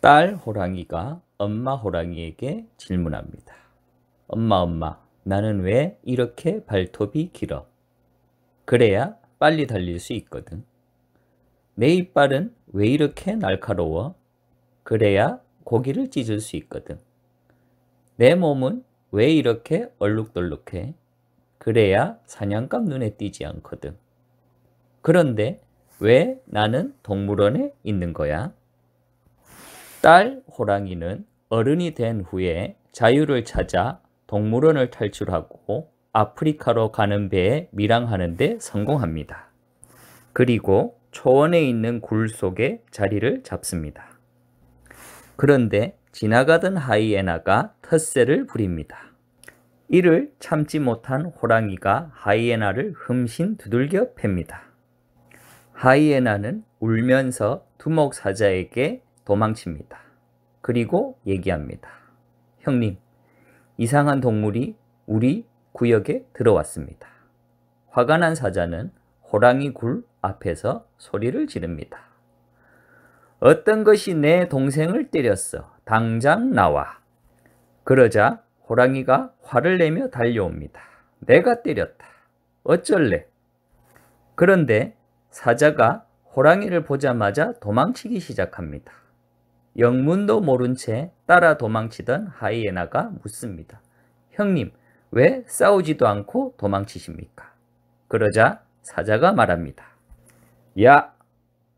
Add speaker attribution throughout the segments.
Speaker 1: 딸 호랑이가 엄마 호랑이에게 질문합니다. 엄마 엄마 나는 왜 이렇게 발톱이 길어? 그래야 빨리 달릴 수 있거든. 내 이빨은 왜 이렇게 날카로워? 그래야 고기를 찢을 수 있거든. 내 몸은 왜 이렇게 얼룩덜룩해? 그래야 사냥감 눈에 띄지 않거든. 그런데 왜 나는 동물원에 있는 거야? 딸 호랑이는 어른이 된 후에 자유를 찾아 동물원을 탈출하고 아프리카로 가는 배에 밀항하는데 성공합니다. 그리고 초원에 있는 굴 속에 자리를 잡습니다. 그런데 지나가던 하이에나가 텃세를 부립니다. 이를 참지 못한 호랑이가 하이에나를 흠신 두들겨 팹니다. 하이에나는 울면서 두목사자에게 도망칩니다. 그리고 얘기합니다. 형님, 이상한 동물이 우리 구역에 들어왔습니다. 화가 난 사자는 호랑이 굴 앞에서 소리를 지릅니다. 어떤 것이 내 동생을 때렸어. 당장 나와. 그러자 호랑이가 화를 내며 달려옵니다. 내가 때렸다. 어쩔래? 그런데 사자가 호랑이를 보자마자 도망치기 시작합니다. 영문도 모른 채 따라 도망치던 하이에나가 묻습니다. 형님, 왜 싸우지도 않고 도망치십니까? 그러자 사자가 말합니다. 야,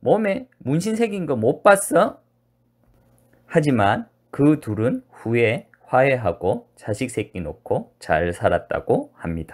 Speaker 1: 몸에 문신 새긴 거 못 봤어? 하지만 그 둘은 후에 화해하고 자식 새끼 놓고 잘 살았다고 합니다.